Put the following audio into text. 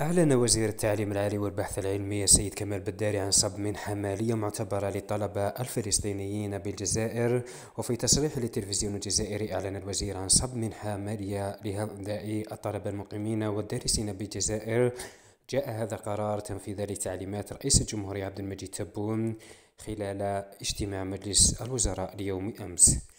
أعلن وزير التعليم العالي والبحث العلمي السيد كمال بداري عن صب منحة مالية معتبرة للطلبة الفلسطينيين بالجزائر وفي تصريح للتلفزيون الجزائري أعلن الوزير عن صب منحة مالية لهؤلاء الطلبة المقيمين والدارسين بالجزائر جاء هذا قرار تنفيذا لتعليمات رئيس الجمهورية عبد المجيد تبون خلال اجتماع مجلس الوزراء ليوم أمس